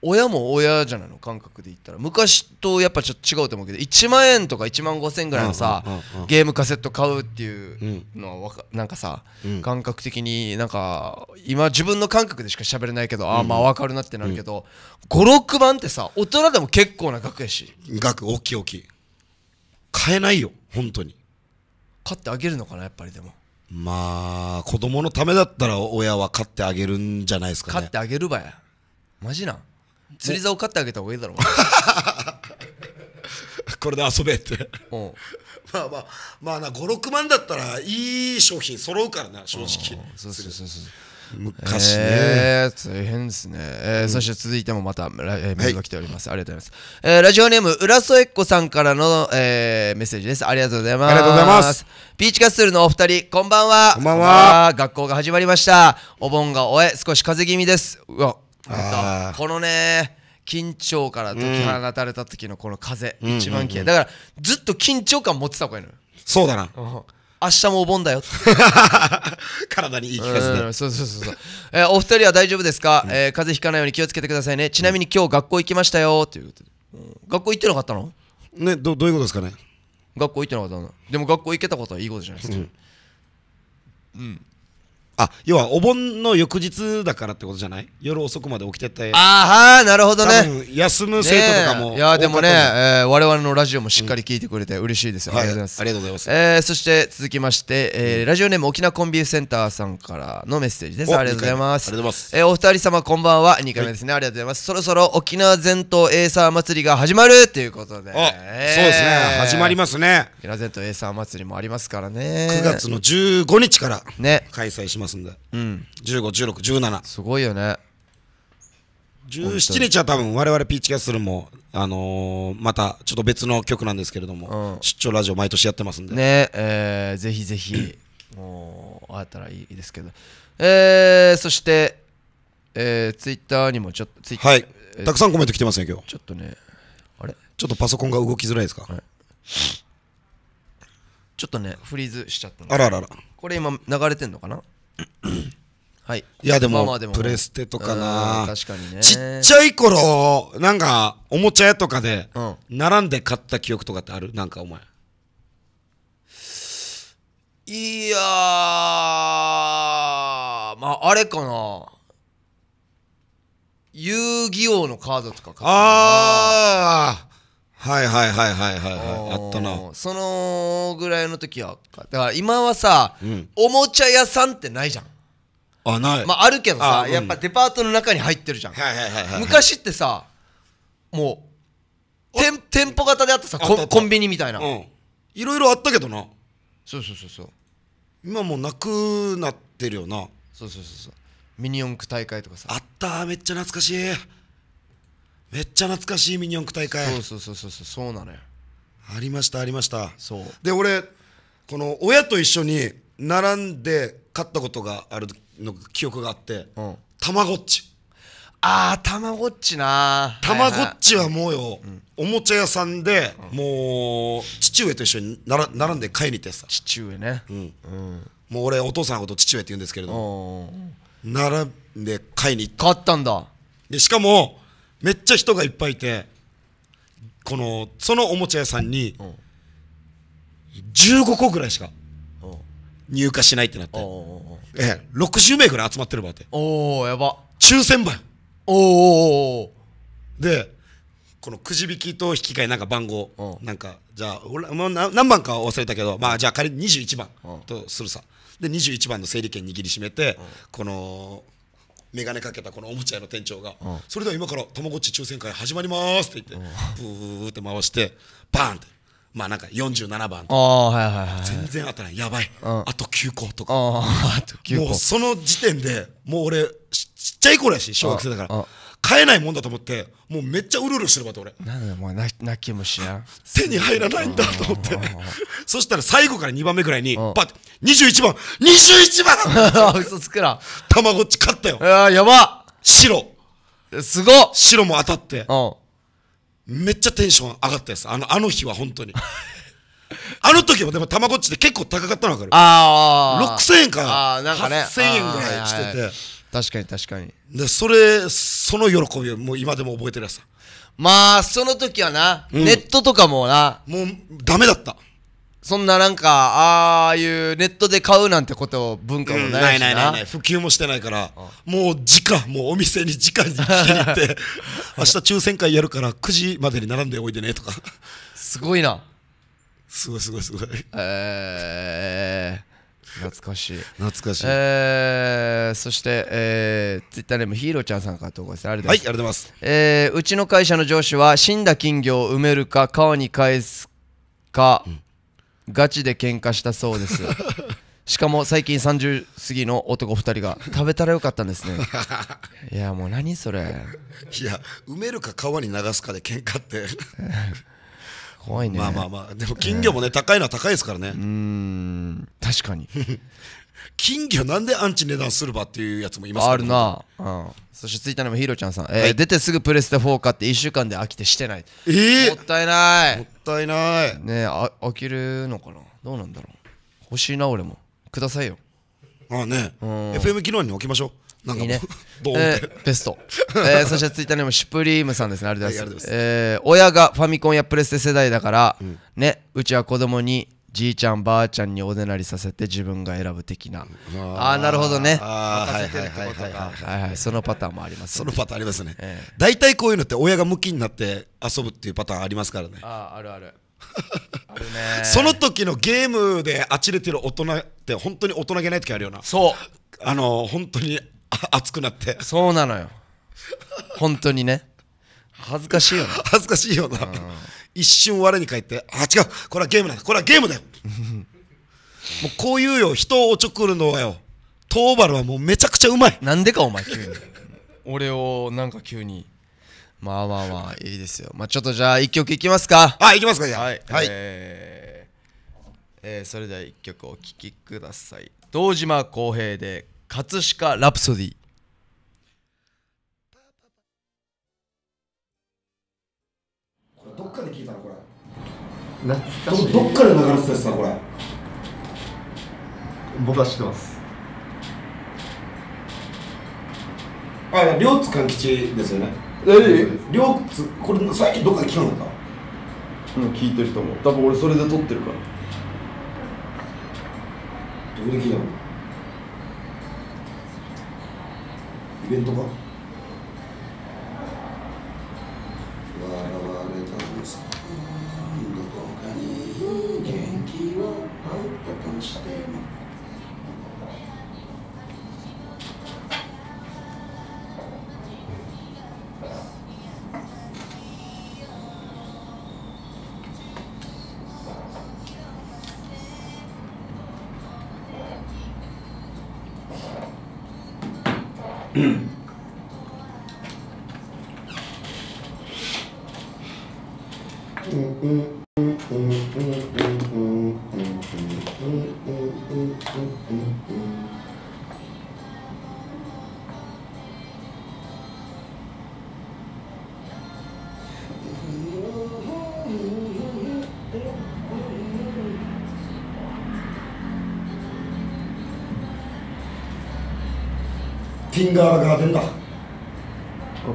親も親じゃないの感覚で言ったら昔とやっぱちょっと違うと思うけど1万円とか1万5000円ぐらいのさゲームカセット買うっていうのはなんかさ感覚的になんか今自分の感覚でしか喋れないけどああまあ分かるなってなるけど56万ってさ大人でも結構な額やし額大きい大きい買えないよ本当に買ってあげるのかなやっぱりでもまあ子供のためだったら親は買ってあげるんじゃないですかね買ってあげるばやマジなん釣り竿買ってあげた方がいいだろう これで遊べってうんまあまあまあな56万だったらいい商品揃うからな正直そうそうそうそう昔ね、えー、大変ですね、えー、うん、そして続いてもまた、えメールが来ております、はい、ありがとうございます、えー、ラジオネーム浦添っ子さんからの、えー、メッセージですありがとうございますありがとうございますピーチカッスルのお二人こんばんはこんばんは学校が始まりましたお盆が終え少し風邪気味ですうわこのね緊張から解き放たれた時のこの風、うん、一番綺だからずっと緊張感持ってた方がいいのよそうだな、うん、明日もお盆だよ 体に言い聞かせて、うそうそうそうそう、えー、お二人は大丈夫ですか、うん、えー、風邪ひかないように気をつけてくださいねちなみに今日学校行きましたよということで、学校行ってなかったのねどどういうことですかね学校行ってなかったのでも学校行けたことはいいことじゃないですかうんあ要はお盆の翌日だからってことじゃない夜遅くまで起きててああなるほどね休む生徒とかも、ね、いやでもね、えー、我々のラジオもしっかり聞いてくれて嬉しいですよ、うん、ありがとうございます、はい、ありがとうございます、えー、そして続きまして、えー、ラジオネーム沖縄コンビニセンターさんからのメッセージですありがとうございますありがとうございます、えー、お二人様こんばんは2回目ですね、はい、ありがとうございますそろそろ沖縄全島エイサー祭りが始まるということで、えー、そうですね始まりますね沖縄全島エイサー祭りもありますからね9月の15日からね開催しますますんで、うん、151617すごいよね17日は多分我々ピーチキャッスルも、あのー、またちょっと別の曲なんですけれども、うん、出張ラジオ毎年やってますんでねえー、ぜひぜひ もう会えたらいいですけどえー、そしてえー、ツイッターにもちょっとツイッター、はいえー、たくさんコメント来てますね今日ちょっとねあれちょっとパソコンが動きづらいですか、はい、ちょっとねフリーズしちゃったあらあらあらこれ今流れてんのかなはい、いやでもまあまあでもプレステとかな確かにねちっちゃい頃なんかおもちゃ屋とかで並んで買った記憶とかってあるなんかお前いやーまああれかな遊戯王のカードとか買ったなああはいはいはいはいはいはあったなそのぐらいの時はだから今はさ、うんおもちゃ屋さんってないじゃんあないまああるけどさ、うん、やっぱデパートの中に入ってるじゃん、はいはいはいはい、昔ってさもう店店舗型であってさコンビニみたいな、うん、いろいろあったけどなそうそうそうそう今もうなくなってるよなそうそうそうそうミニ四駆大会とかさあっためっちゃ懐かしいめっちゃ懐かしいミニ四駆大会そうそうそうそうそうなのよありましたありましたそうで俺この親と一緒に並んで勝ったことがあるの記憶があってたまごっちああたまごっちなたまごっちはもうよ、おもちゃ屋さんで、もう父上と一緒になら並んで買いに行ってさ父上ね、うんもう俺お父さんのこと父上って言うんですけれども並んで買いに行った買ったんだでしかもめっちゃ人がいっぱいいてこのそのおもちゃ屋さんに15個ぐらいしか入荷しないってなって、ええ、60名ぐらい集まってるわっておおやば抽選場おおでこのくじ引きと引き換えなんか番号なんかじゃあ俺、まあ、何番か忘れたけどまあじゃあ仮に21番とするさで21番の整理券握りしめてこの眼鏡かけたこのおもちゃ屋の店長が「それでは今からたまごっち抽選会始まります」って言ってブーって回してバーンってまあなんか47番とか全然当たらないやばい、あと9個とかもうその時点でもう俺ちっちゃい頃やし小学生だから買えないもんだと思ってもうめっちゃうるうるしてるわっ俺なんだもう泣き虫や手に入らないんだと思ってそしたら最後から2番目ぐらいにパッて21番21番 嘘つくなたまごっち買ったよあやば白すご白も当たってうんめっちゃテンション上がったですあのあの日は本当に あの時もでもたまごっちで結構高かったの分かるああ6000円かなんか、ね、8000円ぐらいしてて、確かに確かにでそれその喜びをもう今でも覚えてるやつまあその時はな、うん、ネットとかもなもうダメだったそんななんかああいうネットで買うなんてこと文化もないしな、うん、ないないない普及もしてないからもう直もうお店に直に聞きに行って 明日抽選会やるから9時までに並んでおいでねとかすごいなすごいすごいすごいえー懐かしい懐かしい、えー、そして、えー、ツイッターネームヒーローちゃんさんから投稿ですありがとうございます、ええー、うちの会社の上司は死んだ金魚を埋めるか川に返すか、うんガチで喧嘩したそうです しかも最近30過ぎの男2人が食べたらよかったんですね いやもう何それいや埋めるか川に流すかで喧嘩って 怖いねまあまあまあでも金魚もね、高いのは高いですからねうん確かに金魚なんでアンチ値段するばっていうやつもいますあるな、うん、そしてツイッターにもヒーロちゃんさん、えー、出てすぐプレステ4買って1週間で飽きてしてないえー、もったいないもったいないねえあ飽きるのかなどうなんだろう欲しいな俺もくださいよああね、うん、FM 機能に置きましょうなんかいいね。ン、えー、ベスト。えー、そしてツイッターにもシュプリームさんですね。ありがとうございます。えー、親がファミコンやプレステ世代だから、うん、ね、うちは子供にじいちゃんばあちゃんにおねなりさせて自分が選ぶ的なああなるほどね任せはい、はい、はいはいそのパターンもあります、そのパターンありますね、大体こういうのって親がむきになって遊ぶっていうパターンありますからねあああるある あるねその時のゲームであちれてる大人って本当に大人げない時あるよなそうあの本当に熱くなってそうなのよ本当にね恥ずかしいよな 恥ずかしいよな、一瞬我に返って、あ、違う、これはゲームだ、これはゲームだよ。もうこういうよ、人をおちょくるのはよ、トーバルはもうめちゃくちゃうまい。なんでかお前、急に。俺をなんか急に。まあまあまあ、いいですよ。まあちょっとじゃあ、一曲いきますか。あ、いきますか、じゃあ。はい。はい、えー、えー、それでは一曲お聴きください。堂島康平で、葛飾ラプソディ。どっかで聞いたのこれ懐かしいどどっかで流れてたやつだこれ僕は知ってますあいや両津勘吉ですよねえ両津これ最近どっかで聞かなかったうん聞いてると思う多分俺それで撮ってるからどこで聞いたのイベントかィンガーラガーデンだかっ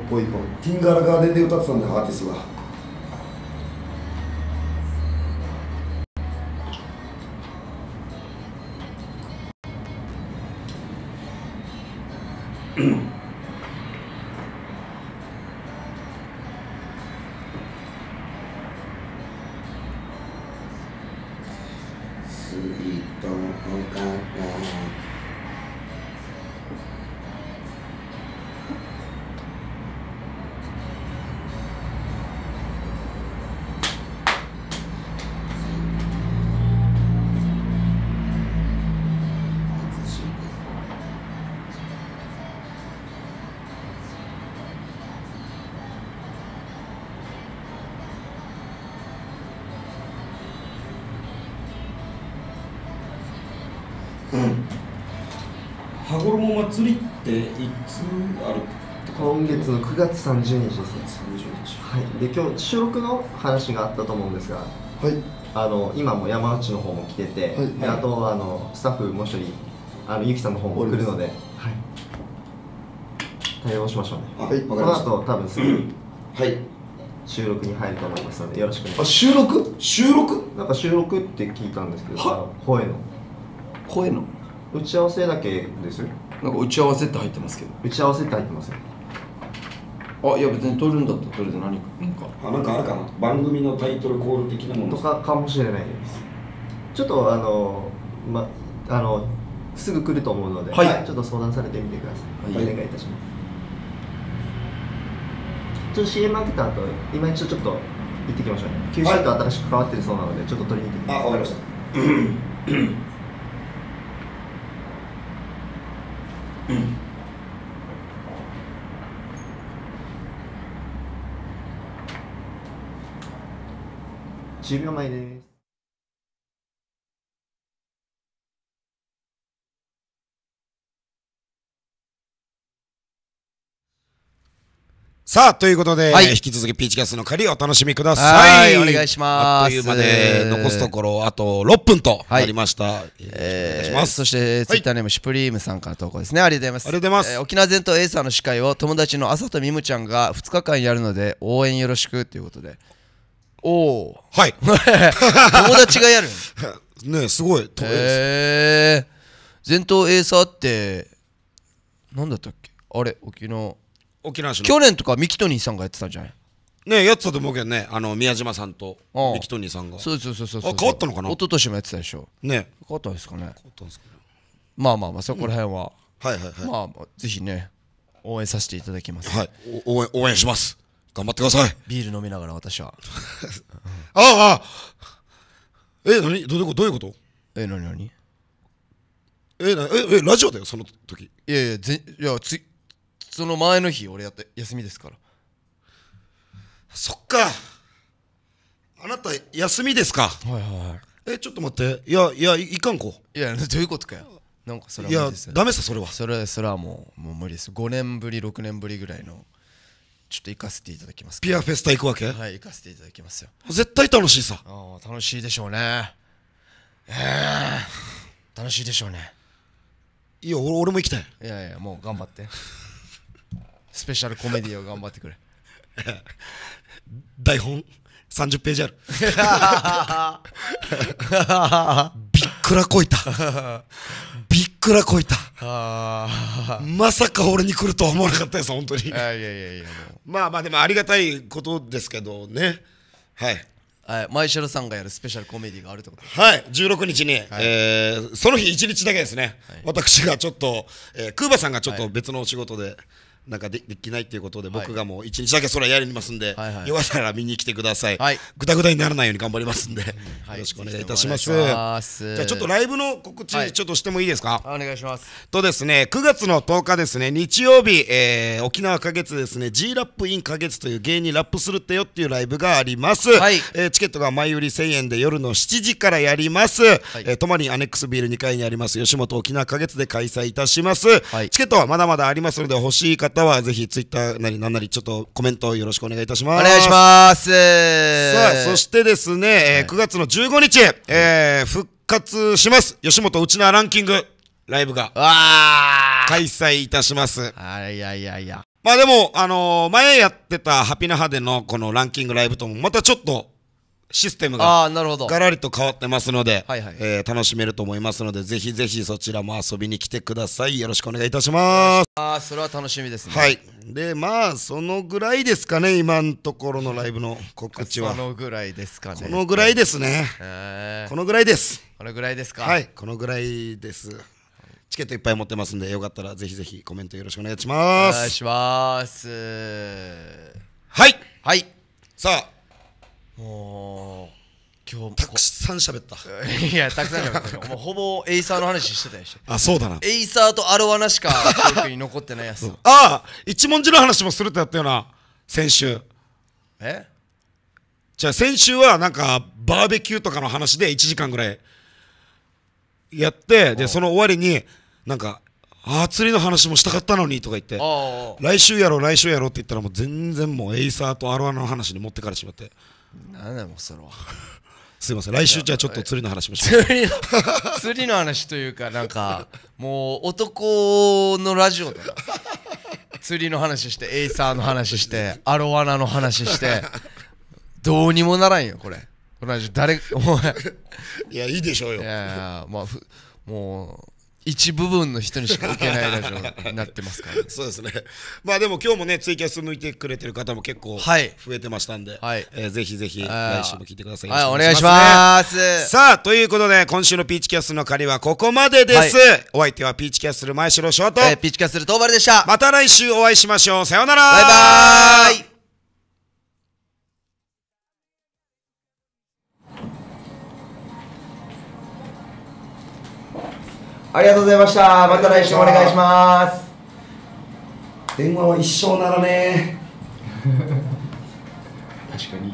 こいいかティンガーラガーデンで歌ってたんだアーティストが衣祭りっていつある今月の9月30日ですねはいで今日収録の話があったと思うんですがはいあの今も山内の方も来てて、はいであとあのスタッフもう一人あのゆきさんの方も来るので、はい、対応しましょうねはいこかりのました後多分すぐはい収録に入ると思いますのでよろしくねあ収録収録なんか収録って聞いたんですけどあの声の声の打ち合わせだけですなんか打ち合わせって入ってますけど打ち合わせって入ってますあいや別に撮るんだったら撮れて何かあなんかあるかな番組のタイトルコール的なものとかかもしれないですちょっとあのまあのすぐ来ると思うので、はい、ちょっと相談されてみてください、はい、お願いいたしますちょっと CM 開けた後今一度ちょっと行ってきましょうね Q と新しく変わってるそうなので、ちょっと取りに行ってきますあわかりました10秒前ですさあ、ということで、はい、引き続きピーチキャスの借りお楽しみください。お願いします。あっという間で、残すところ、あと6分となりました。はい、えー、そして、ツイッターネーム、シュプリームさんから投稿ですね。ありがとうございます。ありがとうございます。えー、沖縄全島エイサーの司会を友達の朝とみむちゃんが2日間やるので、応援よろしくということで。おお。はい。友達がやるねすごい。えー、全島エイサーって、なんだったっけあれ、沖縄。沖縄市の去年とかミキトニーさんがやってたんじゃないねやってたと思うけどねあの宮島さんとミキトニーさんがそうそうそうそうあ変わったのかな一昨年もやってたでしょね変わったんですかね変わったんですかねまあまあまあそこら辺は、うん、はいはいはいまあ、まあ、ぜひね応援させていただきますはい応援応援します頑張ってくださいビール飲みながら私は ああえ何どういうことどういうことえ何何えなええラジオだよその時いやいやぜいやつその前の日俺やって休みですからそっかあなた休みですかはいはいえちょっと待っていやいやいかんこいやどういうことかよなんかそれいは無や理ですダメさそれはそれはそれはもうもう無理です5年ぶり6年ぶりぐらいのちょっと行かせていただきますピアフェスタ行くわけはい行かせていただきますよ絶対楽しいさああ楽しいでしょうねええ楽しいでしょうねいや俺俺も行きたいいやいやもう頑張ってスペシャルコメディを頑張ってくれ台本30ページある びっくらこいたびっくらこいたまさか俺に来るとは思わなかったです本当にいやいやいやまあまあでもありがたいことですけどねはいはい、マイシャルさんがやるスペシャルコメディがあるってことはい16日に、はい、えー、その日1日だけですね、はい、私がちょっと、えー、クーバさんがちょっと別のお仕事で、はいなんかでできないっていうことで、僕がもう一日だけそれやりますんで、はいはい、よかったら見に来てください、はい、グダぐだにならないように頑張りますんで、はい、よろしくお願いいたします。ますじゃあちょっとライブの告知、ちょっとしてもいいですか、はい、お願いします。とですね、9月の10日ですね、日曜日、えー、沖縄花月ですね、G ラップイン花月という芸人ラップするってよっていうライブがあります。はい、えー、チケットが前売り1000円で夜の7時からやります。はい、えー、泊まりアネックスビール2階にあります、吉本沖縄花月で開催いたします。はい、チケットはまだまだありますので、欲しい方方はぜひツイッターなりなんなりちょっとコメントよろしくお願いいたします。お願いします。さあ、そしてですね、えー、9月の15日、えー、復活します。吉本うちなランキングライブがわ開催いたします。あいやいやいや。まあでも、あのー、前やってたハピナ派でのこのランキングライブともまたちょっとシステムがあなるほどガラリと変わってますので、はいはい、えー、楽しめると思いますのでぜひぜひそちらも遊びに来てくださいよろしくお願いいたしますあそれは楽しみですねはいでまあそのぐらいですかね今のところのライブの告知はそのぐらいですかねこのぐらいですね、えー、このぐらいですこのぐらいですかはいこのぐらいですチケットいっぱい持ってますんでよかったらぜひぜひコメントよろしくお願いしますお願いしますはいはいさあ今日たくさん喋った いやたくさん喋ったもうほぼエイサーの話してたりしてあそうだなエイサーとアロワナしか記憶に残ってないやつああ一文字の話もするってやったよな先週えじゃあ先週はなんかバーベキューとかの話で1時間ぐらいやってでその終わりになんかああ釣りの話もしたかったのにとか言って来週やろう来週やろうって言ったらもう全然もうエイサーとアロワナの話に持ってかれしまってなんだもうそれはすみません来週じゃあちょっと釣りの話もしま釣りの 釣りの話というかなんかもう男のラジオだな釣りの話してエイサーの話してアロワナの話してどうにもならんよこれこの誰お前いやいいでしょうよいやいやまあもう一部分の人にしか受けないラジオになってますから、ね、そうですねまあでも今日もねツイキャス抜いてくれてる方も結構増えてましたんで、はいえー、ぜひぜひ来週も聞いてください、はい、お願いします、ね、さあということで今週のピーチキャスの借りはここまでです、はい、お相手はピーチキャスル前城翔と、えー、ピーチキャスル東原でしたまた来週お会いしましょうさようならバイバイありがとうございました。また来週お願いします。電話は一生ならね 確かに。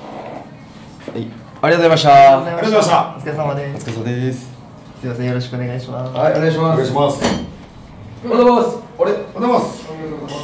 はい。ありがとうございました。ありがとうございました。お疲れ様です。お疲れ様です。すいません、よろしくお願いします。はい、お願いします。お願いします。おはようございます。あれ、おはようございます。